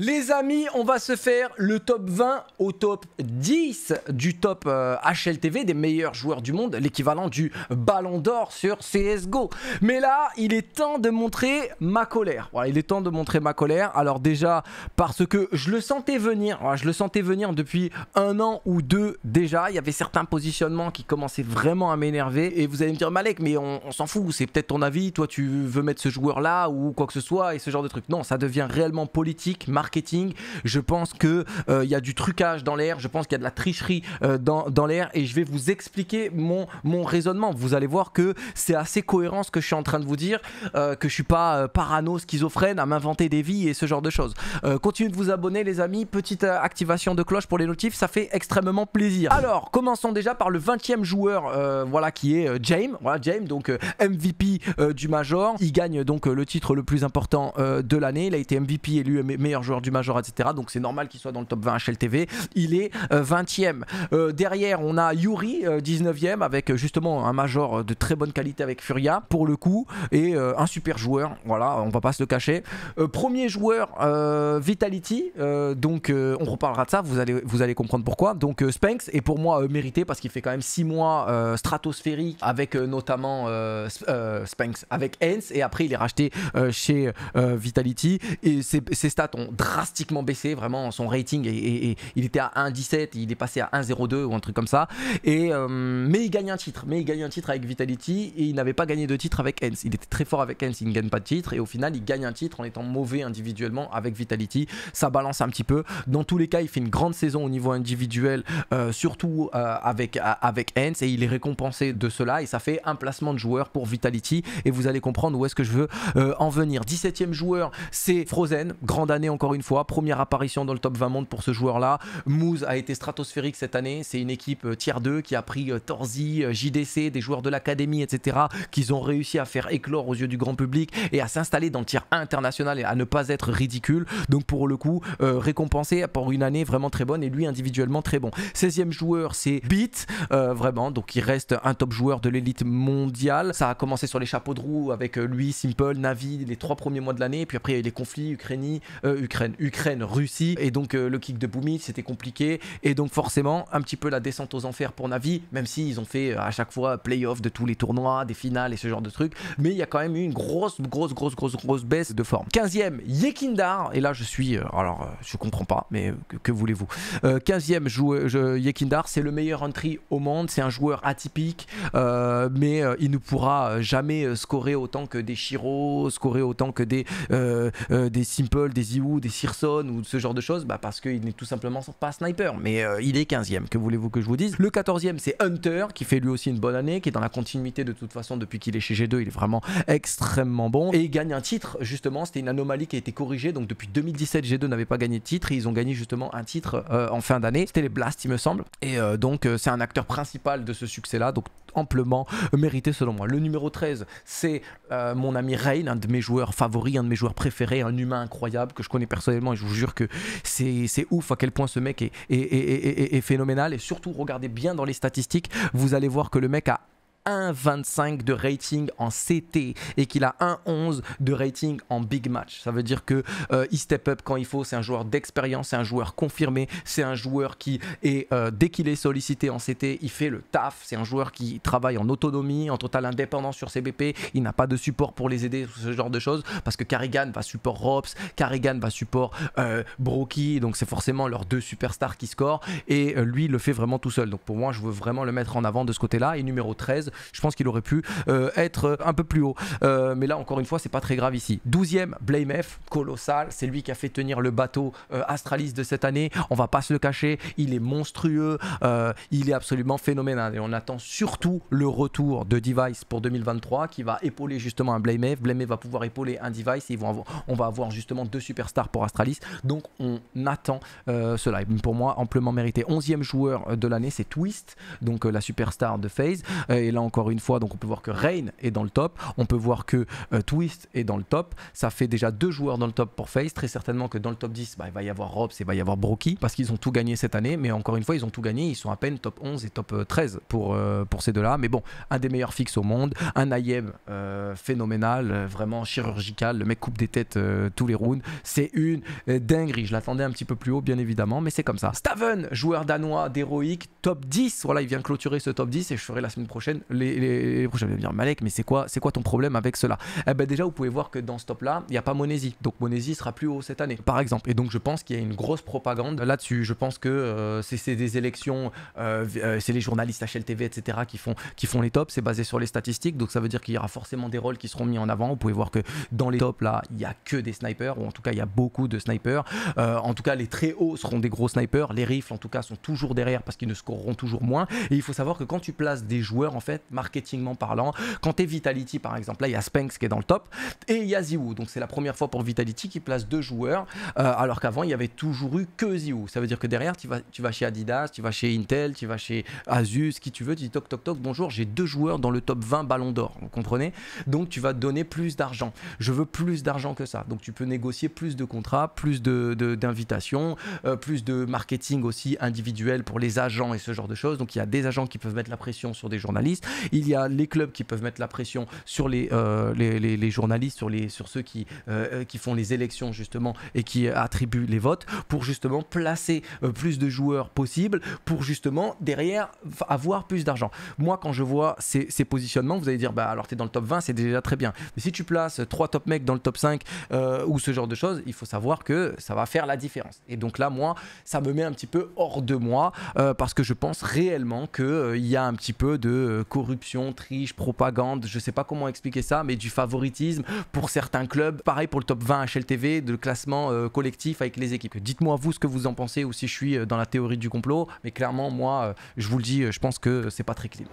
Les amis, on va se faire le top 20 au top 10 du top HLTV euh, des meilleurs joueurs du monde, l'équivalent du ballon d'or sur CSGO. Mais là, il est temps de montrer ma colère. il est temps de montrer ma colère. Alors déjà, parce que je le sentais venir, je le sentais venir depuis un an ou deux déjà. Il y avait certains positionnements qui commençaient vraiment à m'énerver. Et vous allez me dire, Malek, mais on, s'en fout, c'est peut-être ton avis, toi tu veux mettre ce joueur là ou quoi que ce soit et ce genre de truc. Non, ça devient réellement politique, marketing. Je pense que euh, il y a du trucage dans l'air. Je pense qu'il y a de la tricherie euh, dans, l'air. Et je vais vous expliquer mon, mon raisonnement. Vous allez voir que c'est assez cohérent ce que je suis en train de vous dire. Euh, que je suis pas parano, schizophrène, à m'inventer des vies et ce genre de choses. continuez de vous abonner, les amis. Petite activation de cloche pour les notifs. Ça fait extrêmement plaisir. Alors, commençons déjà par le 20e joueur. voilà qui est James. Voilà, James, donc MVP du Major. Il gagne donc le titre le plus important de l'année. Il a été MVP élu meilleur joueur du Major, etc. Donc c'est normal qu'il soit dans le top 20 HLTV. Il est 20ème. Euh, euh, derrière, on a Yuri, 19 euh, e avec justement un Major de très bonne qualité avec Furia, pour le coup, et un super joueur. Voilà, on va pas se le cacher. premier joueur, Vitality. donc on reparlera de ça, vous allez, vous allez comprendre pourquoi. Donc Spanx est pour moi mérité parce qu'il fait quand même 6 mois stratosphérique avec notamment Spanx, avec Ence et après il est racheté chez Vitality. Et ses, ses stats ont drastiquement baissé, vraiment son rating, et, il était à 1,17, il est passé à 1,02 ou un truc comme ça. Et, euh, mais il gagne un titre, mais il gagne un titre avec Vitality et il n'avait pas gagné de titre avec Hens. Il était très fort avec Hens, il ne gagne pas de titre et au final il gagne un titre en étant mauvais individuellement avec Vitality. Ça balance un petit peu. Dans tous les cas, il fait une grande saison au niveau individuel, euh, surtout euh, avec, avec Hens et il est récompensé de cela et ça fait un placement de joueur pour Vitality et vous allez comprendre où est-ce que je veux en venir. 17e joueur, c'est Frozen, grande année encore une fois, première apparition dans le top 20 monde pour ce joueur-là. Moose a été stratosphérique cette année. C'est une équipe euh, tier 2 qui a pris euh, euh JDC, des joueurs de l'académie, etc. qu'ils ont réussi à faire éclore aux yeux du grand public et à s'installer dans le tier international et à ne pas être ridicule. Donc pour le coup, euh, récompensé pour une année vraiment très bonne et lui individuellement très bon. 16e joueur, c'est Beat, vraiment. Donc il reste un top joueur de l'élite mondiale. Ça a commencé sur les chapeaux de roue avec lui, Simple, Navi, les trois premiers mois de l'année. Puis après, il y a eu les conflits, Ukraine, Ukraine Ukraine, Russie. Et donc euh, le kick de Boumi, c'était compliqué. Et donc forcément, un petit peu la descente aux enfers pour Navi, même s'ils ont fait euh, à chaque fois playoff de tous les tournois, des finales et ce genre de trucs. Mais il y a quand même eu une grosse, grosse, grosse, grosse, grosse baisse de forme. 15e, Yekindar. Et là, je suis. Euh, alors, je comprends pas, mais que, voulez-vous 15e, joue, Yekindar, c'est le meilleur entry au monde. C'est un joueur atypique, mais il ne pourra jamais scorer autant que des Shiro, scorer autant que des, des Simple, des Iwu, des Sirson ou ce genre de choses bah Parce qu'il n'est tout simplement pas sniper, mais euh, il est 15e, que voulez-vous que je vous dise Le 14e, c'est Hunter, qui fait lui aussi une bonne année, qui est dans la continuité de toute façon depuis qu'il est chez G2, il est vraiment extrêmement bon. Et il gagne un titre, justement, c'était une anomalie qui a été corrigée, donc depuis 2017, G2 n'avait pas gagné de titre, et ils ont gagné justement un titre euh, en fin d'année, c'était les Blast, il me semble. Et euh, donc, c'est un acteur principal de ce succès-là, donc amplement mérité selon moi. Le numéro 13, c'est euh, mon ami Rain, un de mes joueurs favoris, un de mes joueurs préférés, un humain incroyable que je connais personnellement et je vous jure que c'est ouf à quel point ce mec est, est, est phénoménal. Et surtout, regardez bien dans les statistiques, vous allez voir que le mec a 1,25 de rating en CT et qu'il a 1,11 de rating en big match. Ça veut dire que il euh, step up quand il faut, c'est un joueur d'expérience, c'est un joueur confirmé, c'est un joueur qui est euh, dès qu'il est sollicité en CT, il fait le taf, c'est un joueur qui travaille en autonomie, en totale indépendance sur ses il n'a pas de support pour les aider, ce genre de choses, parce que Carrigan va support Robs, Carrigan va support euh, donc c'est forcément leurs deux superstars qui scorent, et euh, lui le fait vraiment tout seul. Donc pour moi, je veux vraiment le mettre en avant de ce côté-là. Et numéro 13, je pense qu'il aurait pu euh, être euh, un peu plus haut. Euh, mais là, encore une fois, c'est pas très grave ici. 12e, Blame colossal. C'est lui qui a fait tenir le bateau Astralis de cette année. On va pas se le cacher. Il est monstrueux. il est absolument phénoménal. Et on attend surtout le retour de Device pour 2023 qui va épauler justement un Blame BlameF va pouvoir épauler un Device. ils vont on va avoir justement deux superstars pour Astralis. Donc, on attend cela. pour moi, amplement mérité. 11e joueur de l'année, c'est Twist, donc la superstar de phase et là, encore une fois. Donc on peut voir que Rain est dans le top. On peut voir que euh, Twist est dans le top. Ça fait déjà deux joueurs dans le top pour Face. Très certainement que dans le top 10, bah, il va y avoir Robs et il va y avoir Brocky parce qu'ils ont tout gagné cette année. Mais encore une fois, ils ont tout gagné. Ils sont à peine top 11 et top 13 euh, pour, euh, pour ces deux-là. Mais bon, un des meilleurs fixes au monde. Un IM phénoménal, vraiment chirurgical. Le mec coupe des têtes tous les rounds. C'est une dinguerie. Je l'attendais un petit peu plus haut, bien évidemment, mais c'est comme ça. Staven, joueur danois d'Heroic, top 10. Voilà, il vient clôturer ce top 10 et je ferai la semaine prochaine les, les, dire, Malek, mais c'est quoi, quoi ton problème avec cela Eh ben déjà, vous pouvez voir que dans ce top-là, il n'y a pas Monésie. Donc Monésie sera plus haut cette année, par exemple. Et donc je pense qu'il y a une grosse propagande là-dessus. Je pense que euh, c'est des élections, euh, euh, c'est les journalistes HLTV, etc. qui font, qui font les tops. C'est basé sur les statistiques. Donc ça veut dire qu'il y aura forcément des rôles qui seront mis en avant. Vous pouvez voir que dans les tops, là, il n'y a que des snipers, ou en tout cas, il y a beaucoup de snipers. en tout cas, les très hauts seront des gros snipers. Les rifles, en tout cas, sont toujours derrière parce qu'ils ne scoreront toujours moins. Et il faut savoir que quand tu places des joueurs, en fait, marketingment parlant. Quand es Vitality, par exemple, là, il y a Spanx qui est dans le top et il y a Ziwu. Donc, c'est la première fois pour Vitality qui place deux joueurs, euh, alors qu'avant, il y avait toujours eu que Ziwu. Ça veut dire que derrière, tu vas, tu vas chez Adidas, tu vas chez Intel, tu vas chez Asus, qui tu veux, tu dis toc, toc, toc, bonjour, j'ai deux joueurs dans le top 20 ballon d'or. Vous comprenez Donc, tu vas donner plus d'argent. Je veux plus d'argent que ça. Donc, tu peux négocier plus de contrats, plus d'invitations, de, euh, plus de marketing aussi individuel pour les agents et ce genre de choses. Donc, il y a des agents qui peuvent mettre la pression sur des journalistes. Il y a les clubs qui peuvent mettre la pression sur les, euh, les, journalistes, sur, les, sur ceux qui, euh, euh, qui font les élections justement et qui attribuent les votes pour justement placer plus de joueurs possibles pour justement derrière avoir plus d'argent. Moi, quand je vois ces, positionnements, vous allez dire bah alors tu es dans le top 20, c'est déjà très bien. Mais si tu places trois top mecs dans le top 5 ou ce genre de choses, il faut savoir que ça va faire la différence. Et donc là, moi, ça me met un petit peu hors de moi parce que je pense réellement qu'il il y a un petit peu de corruption, triche, propagande, je sais pas comment expliquer ça, mais du favoritisme pour certains clubs. Pareil pour le top 20 HLTV, de classement euh, collectif avec les équipes. Dites-moi vous ce que vous en pensez ou si je suis euh, dans la théorie du complot, mais clairement moi, euh, je vous le dis, je pense que c'est pas très clean.